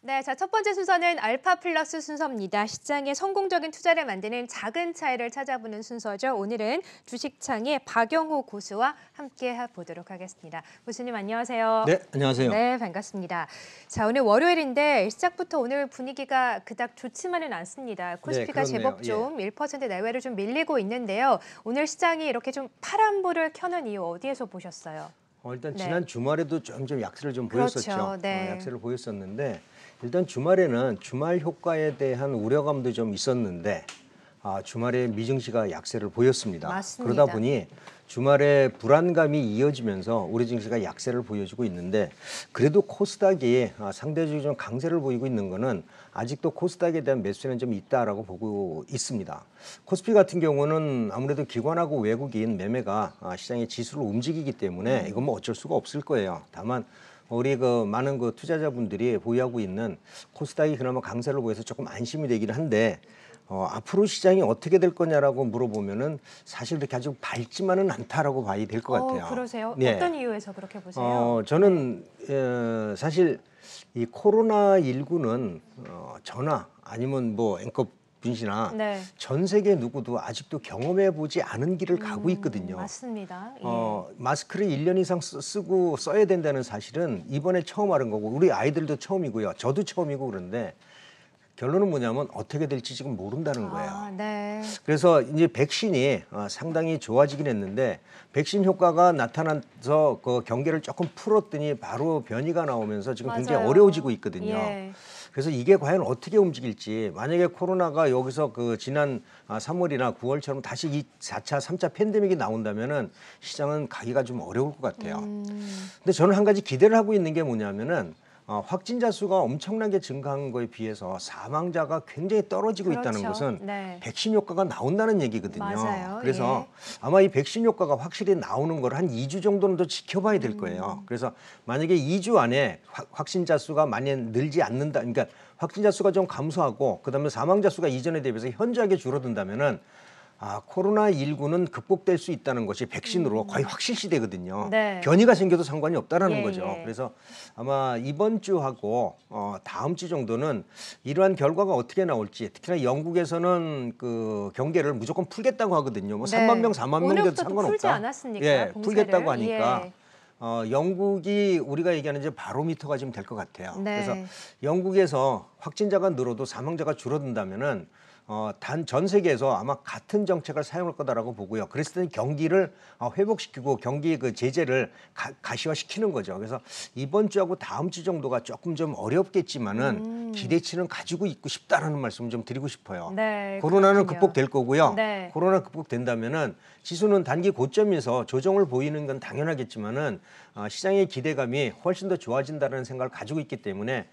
네, 자, 첫 번째 순서는 알파 플러스 순서입니다. 시장에 성공적인 투자를 만드는 작은 차이를 찾아보는 순서죠. 오늘은 주식창의 박영호 고수와 함께 보도록 하겠습니다. 고수님 안녕하세요. 네, 안녕하세요. 네, 반갑습니다. 자, 오늘 월요일인데 시작부터 오늘 분위기가 그닥 좋지만은 않습니다. 네, 코스피가 네, 제법 예. 좀 예. 1% 내외로 좀 밀리고 있는데요. 오늘 시장이 이렇게 좀 파란불을 켜는 이유 어디에서 보셨어요? 어, 일단 네. 지난 주말에도 좀, 좀 약세를 좀 그렇죠. 보였었죠. 어, 네. 어, 약세를 보였었는데 일단 주말에는 주말 효과에 대한 우려감도 좀 있었는데 아, 주말에 미증시가 약세를 보였습니다. 맞습니다. 그러다 보니 주말에 불안감이 이어지면서 우리 증시가 약세를 보여주고 있는데 그래도 코스닥이 아, 상대적으로 좀 강세를 보이고 있는 것은 아직도 코스닥에 대한 매수는 좀 있다라고 보고 있습니다. 코스피 같은 경우는 아무래도 기관하고 외국인 매매가 아, 시장의 지수를 움직이기 때문에 네. 이건 뭐 어쩔 수가 없을 거예요. 다만 우리 그 많은 그 투자자분들이 보유하고 있는 코스닥이 그나마 강세를 보여서 조금 안심이 되기는 한데 어, 앞으로 시장이 어떻게 될 거냐라고 물어보면은 사실 그렇게 아주 밝지만은 않다라고 봐야 될것 어, 같아요. 어, 그러세요? 네. 어떤 이유에서 그렇게 보세요? 어, 저는 네. 예, 에, 사실 이 코로나 19는 어, 전화 아니면 뭐 앵커 분이나 네. 전 세계 누구도 아직도 경험해 보지 않은 길을 음, 가고 있거든요. 맞습니다. 예. 어, 마스크를 1년 이상 쓰, 고 써야 된다는 사실은 이번에 처음 알은 거고 우리 아이들도 처음이고요. 저도 처음이고 그런데 결론은 뭐냐면 어떻게 될지 지금 모른다는 아, 거예요. 아, 네. 그래서 이제 백신이 어, 상당히 좋아지긴 했는데 백신 효과가 나타나서 그 경계를 조금 풀었더니 바로 변이가 나오면서 지금 맞아요. 굉장히 어려워지고 있거든요. 예. 그래서 이게 과연 어떻게 움직일지 만약에 코로나가 여기서 그 지난 3월이나 아, 9월처럼 다시 이 4차, 3차 팬데믹이 나온다면은 시장은 가기가 좀 어려울 것 같아요. 음. 근데 저는 한 가지 기대를 하고 있는 게 뭐냐면은 어, 확진자 수가 엄청나게 증가한 거에 비해서 사망자가 굉장히 떨어지고 그렇죠. 있다는 것은 네. 백신 효과가 나온다는 얘기거든요. 맞아요. 그래서 예. 아마 이 백신 효과가 확실히 나오는 걸 한 2주 정도는 더 지켜봐야 될 거예요. 음. 그래서 만약에 2주 안에 확진자 수가 많이 늘지 않는다, 그러니까 확진자 수가 좀 감소하고 그다음에 사망자 수가 이전에 대비해서 현저하게 줄어든다면은 아, 코로나19는 극복될 수 있다는 것이 백신으로 음. 거의 확실시되거든요. 네. 변이가 생겨도 상관이 없다라는 예, 거죠. 예. 그래서 아마 이번 주하고 어, 다음 주 정도는 이러한 결과가 어떻게 나올지 특히나 영국에서는 그 경계를 무조건 풀겠다고 하거든요. 뭐 네. 3만 명, 4만 명 돼도 상관없다. 풀지 않았습니까? 예, 봉쇄를. 풀겠다고 하니까 예. 어, 영국이 우리가 얘기하는 이제 바로미터가 지금 될 것 같아요. 네. 그래서 영국에서 확진자가 늘어도 사망자가 줄어든다면은 어, 단 전 세계에서 아마 같은 정책을 사용할 거다라고 보고요. 그랬을 때는 경기를 어, 회복시키고 경기 그 제재를 가, 가 시화시키는 거죠. 그래서 이번 주하고 다음 주 정도가 조금 좀 어렵겠지만은 음. 기대치는 가지고 있고 싶다라는 말씀을 좀 드리고 싶어요. 네, 코로나는 그렇군요. 극복될 거고요. 네. 코로나 극복된다면은 지수는 단기 고점에서 조정을 보이는 건 당연하겠지만은 어, 시장의 기대감이 훨씬 더 좋아진다는 생각을 가지고 있기 때문에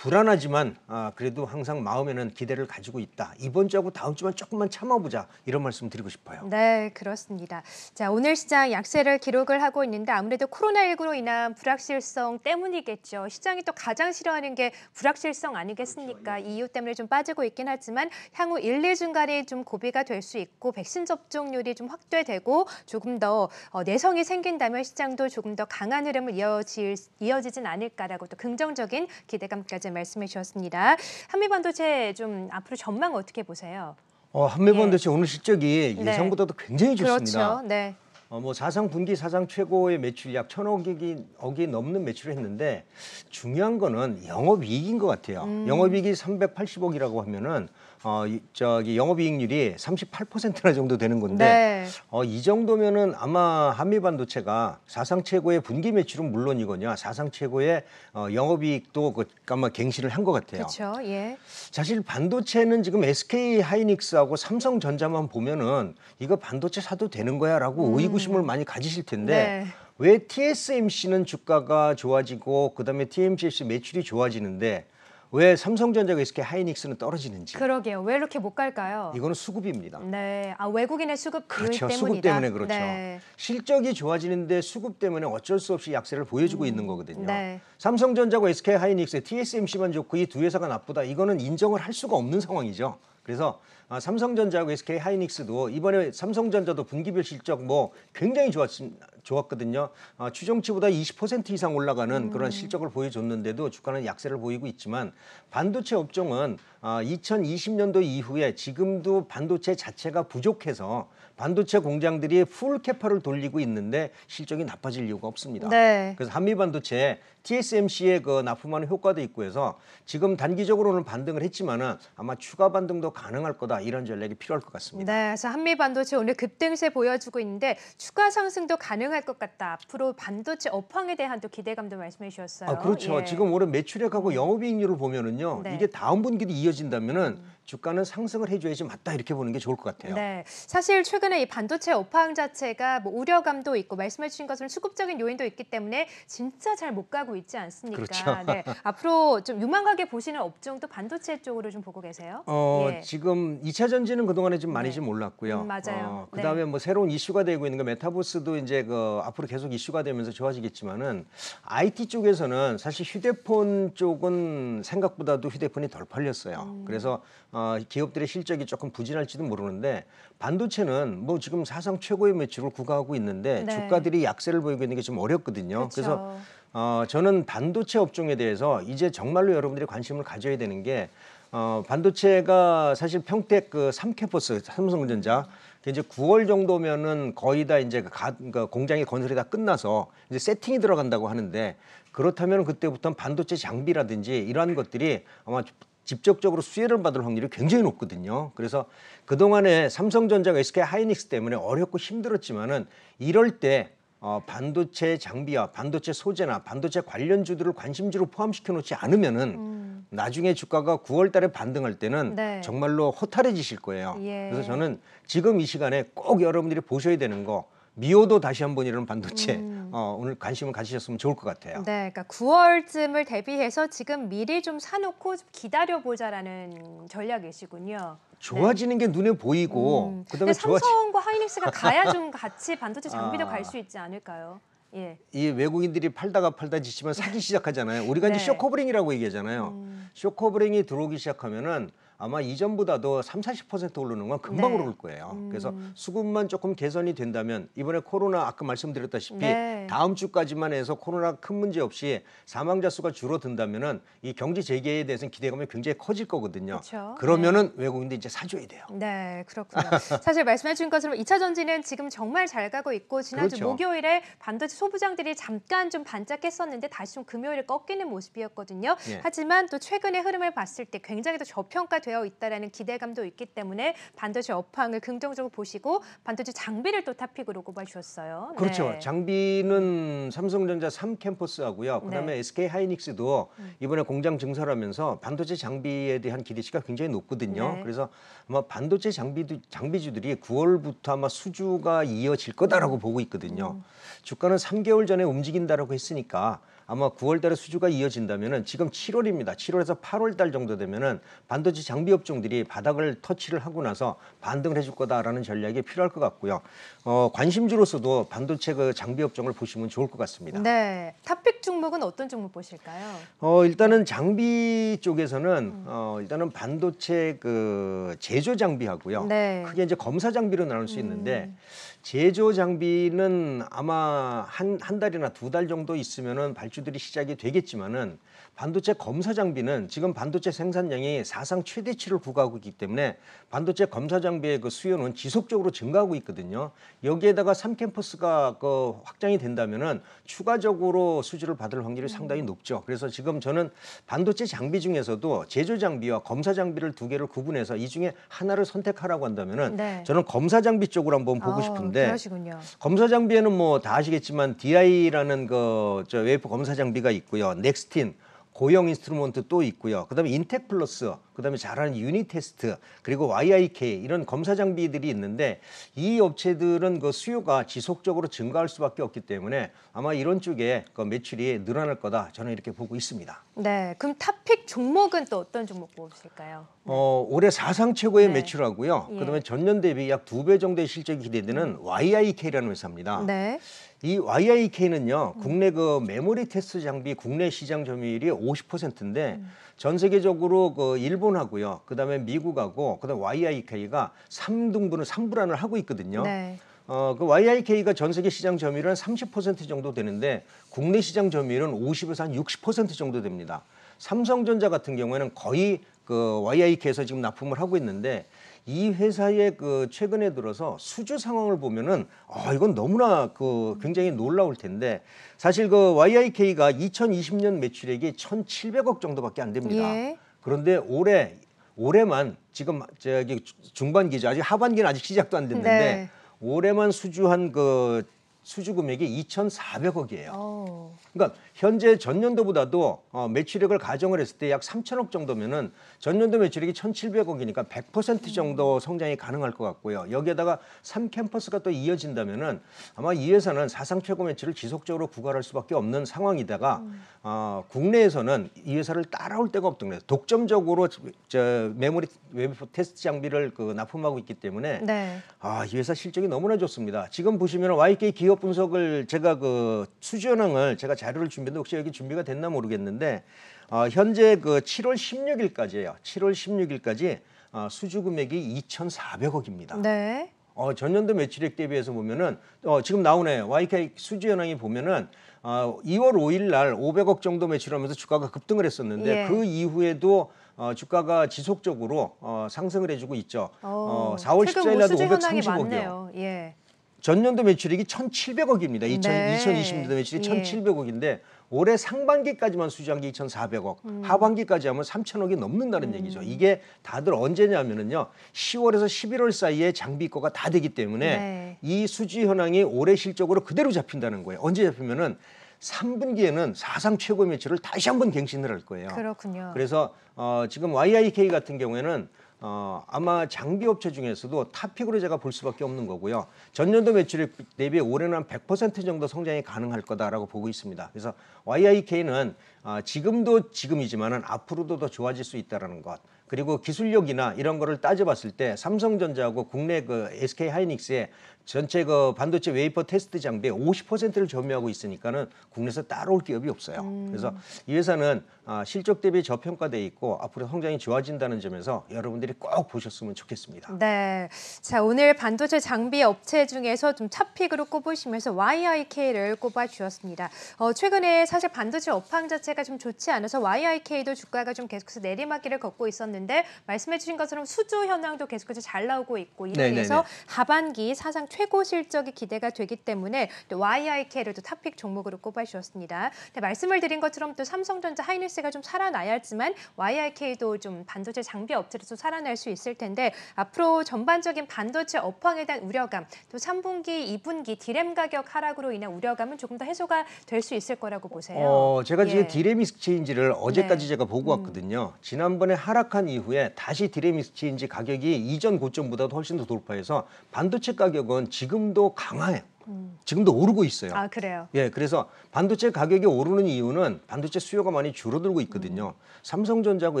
불안하지만 아, 그래도 항상 마음에는 기대를 가지고 있다. 이번 주하고 다음 주만 조금만 참아보자 이런 말씀 드리고 싶어요. 네, 그렇습니다. 자, 오늘 시장 약세를 기록을 하고 있는데 아무래도 코로나19로 인한 불확실성 때문이겠죠. 시장이 또 가장 싫어하는 게 불확실성 아니겠습니까? 그렇죠. 이 예. 이유 때문에 좀 빠지고 있긴 하지만 향후 1, 2중간에 좀 고비가 될 수 있고 백신 접종률이 좀 확대되고 조금 더 어, 내성이 생긴다면 시장도 조금 더 강한 흐름을 이어질, 이어지진 않을까라고 또 긍정적인 기대감까지 말씀해 주셨습니다. 한미반도체 좀 앞으로 전망 어떻게 보세요? 어, 한미반도체 예. 오늘 실적이 네. 예상보다도 굉장히 좋습니다. 그렇죠. 네. 어, 뭐 사상 분기 사상 최고의 매출 약 천억이 억이 넘는 매출을 했는데 중요한 거는 영업이익인 것 같아요. 음. 영업이익이 380억이라고 하면은 어, 저기 영업이익률이 38%나 정도 되는 건데 네. 어, 이 정도면은 아마 한미반도체가 사상 최고의 분기 매출은 물론이거냐 사상 최고의 어, 영업이익도 그, 아마 갱신을 한 것 같아요. 그렇죠. 예. 사실 반도체는 지금 SK 하이닉스하고 삼성전자만 보면은 이거 반도체 사도 되는 거야라고 음. 의구 의구심을 음. 많이 가지실 텐데 네. 왜 TSMC는 주가가 좋아지고 그다음에 TMCC 매출이 좋아지는데 왜 삼성전자가 이렇게 하이닉스는 떨어지는지. 그러게요. 왜 이렇게 못 갈까요? 이거는 수급입니다. 네. 아 외국인의 수급 그렇죠. 때문이다. 수급 때문에 그렇죠. 네. 실적이 좋아지는데 수급 때문에 어쩔 수 없이 약세를 보여주고 음. 있는 거거든요. 네. 삼성전자고 SK 하이닉스, TSMC만 좋고 이 두 회사가 나쁘다. 이거는 인정을 할 수가 없는 상황이죠. 그래서 아, 삼성전자하고 SK 하이닉스도 이번에 삼성전자도 분기별 실적 뭐 굉장히 좋았 습니다 좋았거든요. 아, 추정치보다 20% 이상 올라가는 음. 그런 실적을 보여줬는데도 주가는 약세를 보이고 있지만 반도체 업종은 아, 2020년도 이후에 지금도 반도체 자체가 부족해서 반도체 공장들이 풀 캐파를 돌리고 있는데 실적이 나빠질 이유가 없습니다. 네. 그래서 한미 반도체 TSMC의 그 납품하는 효과도 있고 해서 지금 단기적으로는 반등을 했지만은 아마 추가 반등도 가능할 거다 이런 전략이 필요할 것 같습니다. 네, 그래서 한미 반도체 오늘 급등세 보여주고 있는데 추가 상승도 가능. 가능할 것 같다. 앞으로 반도체 업황에 대한 또 기대감도 말씀해 주셨어요. 아, 그렇죠. 예. 지금 올해 매출액하고 영업이익률을 보면은요. 네. 이게 다음 분기도 이어진다면은 음. 주가는 상승을 해줘야지 맞다 이렇게 보는 게 좋을 것 같아요. 네, 사실 최근에 이 반도체 업황 자체가 뭐 우려감도 있고 말씀해주신 것처럼 수급적인 요인도 있기 때문에 진짜 잘 못 가고 있지 않습니까? 그렇죠. 네, 앞으로 좀 유망하게 보시는 업종도 반도체 쪽으로 좀 보고 계세요? 어, 예. 지금 2차 전지는 그동안에 좀 많이 네. 좀 올랐고요. 음, 맞아요. 어, 네. 그다음에 네. 뭐 새로운 이슈가 되고 있는 거 메타버스도 이제 그 앞으로 계속 이슈가 되면서 좋아지겠지만은 IT 쪽에서는 사실 휴대폰 쪽은 생각보다도 휴대폰이 덜 팔렸어요. 음. 그래서 어, 기업들의 실적이 조금 부진할지도 모르는데 반도체는 뭐 지금 사상 최고의 매출을 구가하고 있는데 네. 주가들이 약세를 보이고 있는 게 좀 어렵거든요. 그쵸. 그래서 어, 저는 반도체 업종에 대해서 이제 정말로 여러분들이 관심을 가져야 되는 게 어, 반도체가 사실 평택 그삼캠퍼스 삼성전자 이제 9월 정도면은 거의 다 이제 가, 그니까 공장의 건설이 다 끝나서 이제 세팅이 들어간다고 하는데 그렇다면 그때부터 반도체 장비라든지 이러한 것들이 아마 직접적으로 수혜를 받을 확률이 굉장히 높거든요. 그래서 그동안에 삼성전자가 SK 하이닉스 때문에 어렵고 힘들었지만은 이럴 때 어, 반도체 장비와 반도체 소재나 반도체 관련주들을 관심주로 포함시켜 놓지 않으면은 음. 나중에 주가가 9월 달에 반등할 때는 네. 정말로 허탈해지실 거예요. 예. 그래서 저는 지금 이 시간에 꼭 여러분들이 보셔야 되는 거 미호도 다시 한 번 이런 반도체 음. 어, 오늘 관심을 가지셨으면 좋을 것 같아요. 네, 그러니까 9월쯤을 대비해서 지금 미리 좀 사놓고 좀 기다려보자라는 전략이시군요. 좋아지는 네. 게 눈에 보이고 음. 그다음에 삼성과 좋아지... 하이닉스가 가야 좀 같이 반도체 장비도 아. 갈수 있지 않을까요? 예. 이 외국인들이 팔다가 팔다 지치면 사기 시작하잖아요. 우리가 네. 이제 쇼커버링이라고 얘기하잖아요. 음. 쇼커버링이 들어오기 시작하면은 아마 이전보다도 3, 40% 오르는 건 금방 네. 오를 거예요. 음. 그래서 수급만 조금 개선이 된다면 이번에 코로나 아까 말씀드렸다시피 네. 다음 주까지만 해서 코로나 큰 문제 없이 사망자 수가 줄어든다면이 경제 재개에 대해서는 기대감이 굉장히 커질 거거든요. 그렇죠. 그러면은 네. 외국인들 이제 사줘야 돼요. 네, 그렇군요. 사실 말씀해 주신 것처럼 2차 전지는 지금 정말 잘 가고 있고 지난주 그렇죠. 목요일에 반도체 소부장들이 잠깐 좀 반짝했었는데 다시 좀 금요일에 꺾이는 모습이었거든요. 예. 하지만 또 최근의 흐름을 봤을 때 굉장히 더 저평가돼 되어 있다라는 기대감도 있기 때문에 반도체 업황을 긍정적으로 보시고 반도체 장비를 또 탑픽으로 꼽아 주셨어요. 네. 그렇죠. 네. 장비는 삼성전자 3캠퍼스 하고요. 그다음에 네. SK 하이닉스도 이번에 공장 증설하면서 반도체 장비에 대한 기대치가 굉장히 높거든요. 네. 그래서 아마 반도체 장비도 장비주들이 9월부터 아마 수주가 이어질 거다라고 보고 있거든요. 음. 주가는 3개월 전에 움직인다라고 했으니까 아마 9월달에 수주가 이어진다면은 지금 7월입니다. 7월에서 8월달 정도 되면은 반도체 장비 업종들이 바닥을 터치를 하고 나서 반등을 해줄 거다라는 전략이 필요할 것 같고요. 어, 관심주로서도 반도체 그 장비 업종을 보시면 좋을 것 같습니다. 네, 탑픽 종목은 어떤 종목 보실까요? 어, 일단은 장비 쪽에서는 어, 일단은 반도체 그 제조 장비하고요. 네. 크게 이제 검사 장비로 나눌 수 있는데. 음. 제조 장비는 아마 한 한 달이나 두 달 정도 있으면은 발주들이 시작이 되겠지만은 반도체 검사 장비는 지금 반도체 생산량이 사상 최대치를 구가하고 있기 때문에 반도체 검사 장비의 그 수요는 지속적으로 증가하고 있거든요. 여기에다가 3캠퍼스가 그 확장이 된다면은 추가적으로 수주를 받을 확률이 음. 상당히 높죠. 그래서 지금 저는 반도체 장비 중에서도 제조 장비와 검사 장비를 두 개를 구분해서 이 중에 하나를 선택하라고 한다면은 네. 저는 검사 장비 쪽으로 한번 보고 아, 싶은데 그러시군요. 검사 장비에는 뭐 다 아시겠지만 DI라는 그저 웨이프 검사 장비가 있고요. 넥스틴 고형 인스트루먼트 또 있고요. 그다음에 인텍 플러스, 그다음에 잘하는 유니 테스트, 그리고 YIK 이런 검사 장비들이 있는데 이 업체들은 그 수요가 지속적으로 증가할 수밖에 없기 때문에 아마 이런 쪽에 그 매출이 늘어날 거다 저는 이렇게 보고 있습니다. 네, 그럼 탑픽 종목은 또 어떤 종목 보실까요? 어, 올해 사상 최고의 네. 매출하고요. 예. 그다음에 전년 대비 약 두 배 정도의 실적이 기대되는 음. YIK라는 회사입니다. 네. 이 YIK는요, 국내 그 메모리 테스트 장비 국내 시장 점유율이 50%인데 음. 전 세계적으로 그 일본하고요, 그 다음에 미국하고, 그 다음 YIK가 3등분을, 3불안을 하고 있거든요. 네. 어, 그 YIK가 전 세계 시장 점유율은 30% 정도 되는데 국내 시장 점유율은 50에서 한 60% 정도 됩니다. 삼성전자 같은 경우에는 거의 그 YIK에서 지금 납품을 하고 있는데 이 회사의 그 최근에 들어서 수주 상황을 보면은 아 이건 너무나 그 굉장히 놀라울 텐데 사실 그 YIK가 2020년 매출액이 1,700억 정도밖에 안 됩니다. 예. 그런데 올해 올해만 지금 저기 중반기죠. 아직 하반기는 아직 시작도 안 됐는데 네. 올해만 수주한 그 수주 금액이 2,400억이에요. 어. 그러니까 현재 전년도보다도 어, 매출액을 가정을 했을 때 약 3천억 정도면은 전년도 매출액이 1,700억이니까 100% 음. 정도 성장이 가능할 것 같고요. 여기에다가 3캠퍼스가 또 이어진다면은 아마 이 회사는 사상 최고 매출을 지속적으로 구가할 수밖에 없는 상황이다가 음. 어, 국내에서는 이 회사를 따라올 데가 없던 거예요. 독점적으로 저, 메모리 웨브 테스트 장비를 그 납품하고 있기 때문에 네. 아, 이 회사 실적이 너무나 좋습니다. 지금 보시면 YK 기업 기업 분석을 제가 그 수전형을 제가 자료를 준비했는데 혹시 여기 준비가 됐나 모르겠는데 어, 현재 그 7월 16일까지예요. 7월 16일까지 어, 수주 금액이 2,400억입니다. 네. 어, 전년도 매출액 대비해서 보면은 어, 지금 나오네요. YK 수주현황이 보면은 어, 2월 5일 날 500억 정도 매출하면서 주가가 급등을 했었는데 예. 그 이후에도 어, 주가가 지속적으로 어, 상승을 해주고 있죠. 오, 어, 4월 어, 14일 날도 5 3 0억이요 예. 전년도 매출액이 1,700억입니다. 2000, 네. 2020년도 매출이 예. 1,700억인데 올해 상반기까지만 수주한 게 2,400억, 음. 하반기까지 하면 3,000억이 넘는다는 음. 얘기죠. 이게 다들 언제냐면은요. 10월에서 11월 사이에 장비거가 다 되기 때문에 네. 이 수주 현황이 올해 실적으로 그대로 잡힌다는 거예요. 언제 잡히면은 3분기에는 사상 최고 매출을 다시 한번 갱신을 할 거예요. 그렇군요. 그래서 어, 지금 YIK 같은 경우에는 어, 아마 장비 업체 중에서도 탑픽으로 제가 볼 수밖에 없는 거고요. 전년도 매출 대비 올해는 한 100% 정도 성장이 가능할 거다라고 보고 있습니다. 그래서 YIK는 어, 지금도 지금이지만 앞으로도 더 좋아질 수있다는 것. 그리고 기술력이나 이런 거를 따져봤을 때 삼성전자하고 국내 그 SK 하이닉스의 전체 그 반도체 웨이퍼 테스트 장비의 50%를 점유하고 있으니까는 국내에서 따라올 기업이 없어요. 음. 그래서 이 회사는 아, 실적 대비 저평가돼 있고 앞으로 성장이 좋아진다는 점에서 여러분들이 꼭 보셨으면 좋겠습니다. 네, 자 오늘 반도체 장비 업체 중에서 좀 탑픽으로 꼽으시면서 YIK를 꼽아 주었습니다. 어, 최근에 사실 반도체 업황 자체가 좀 좋지 않아서 YIK도 주가가 좀 계속해서 내리막길을 걷고 있었는데. 있는데 말씀해 주신 것처럼 수주 현황도 계속해서 잘 나오고 있고 이에 비해서 하반기 사상 최고 실적이 기대가 되기 때문에 또 YIK를 또 탑픽 종목으로 꼽아주셨습니다. 말씀을 드린 것처럼 또 삼성전자 하이닉스가 좀 살아나야 하지만 YIK도 좀 반도체 장비 업체로서 살아날 수 있을 텐데 앞으로 전반적인 반도체 업황에 대한 우려감 또 3분기, 2분기 디램 가격 하락으로 인한 우려감은 조금 더 해소가 될 수 있을 거라고 보세요. 어, 제가 예. 지금 디램 익스체인지를 어제까지 네. 제가 보고 음. 왔거든요. 음. 지난번에 하락한 이후에 다시 디레미스치인지 가격이 이전 고점보다도 훨씬 더 돌파해서 반도체 가격은 지금도 강화해요. 음. 지금도 오르고 있어요. 아, 그래요? 예, 그래서 반도체 가격이 오르는 이유는 반도체 수요가 많이 줄어들고 있거든요. 음. 삼성전자하고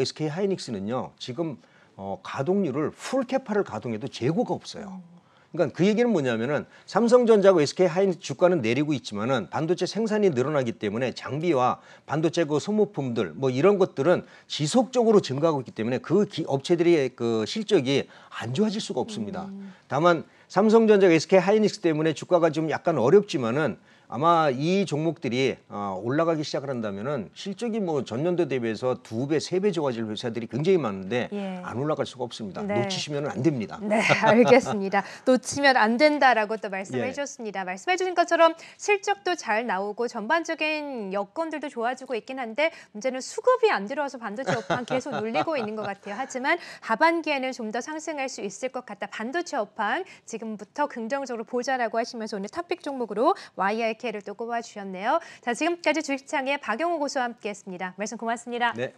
SK 하이닉스는요, 지금 어, 가동률을 풀 캐파를 가동해도 재고가 없어요. 음. 그러니까 그 얘기는 뭐냐면은 삼성전자하고 SK 하이닉스 주가는 내리고 있지만은 반도체 생산이 늘어나기 때문에 장비와 반도체 그 소모품들 뭐 이런 것들은 지속적으로 증가하고 있기 때문에 그 기, 업체들의 그 실적이 안 좋아질 수가 없습니다. 음. 다만 삼성전자가 SK 하이닉스 때문에 주가가 좀 약간 어렵지만은 아마 이 종목들이 어, 올라가기 시작을 한다면은 실적이 뭐 전년도 대비해서 두 배, 세 배 좋아질 회사들이 굉장히 많은데 예. 안 올라갈 수가 없습니다. 네. 놓치시면 안 됩니다. 네, 알겠습니다. 놓치면 안 된다라고 또 말씀해 예. 주셨습니다. 말씀해 주신 것처럼 실적도 잘 나오고 전반적인 여건들도 좋아지고 있긴 한데 문제는 수급이 안 들어와서 반도체 업황 계속 눌리고 있는 것 같아요. 하지만 하반기에는 좀 더 상승할 수 있을 것 같다. 반도체 업황 지금부터 긍정적으로 보자라고 하시면서 오늘 탑픽 종목으로 YR 케이를또 꼽아주셨네요. 자, 지금까지 주식창의 박영호 고수와 함께했습니다. 말씀 고맙습니다. 네,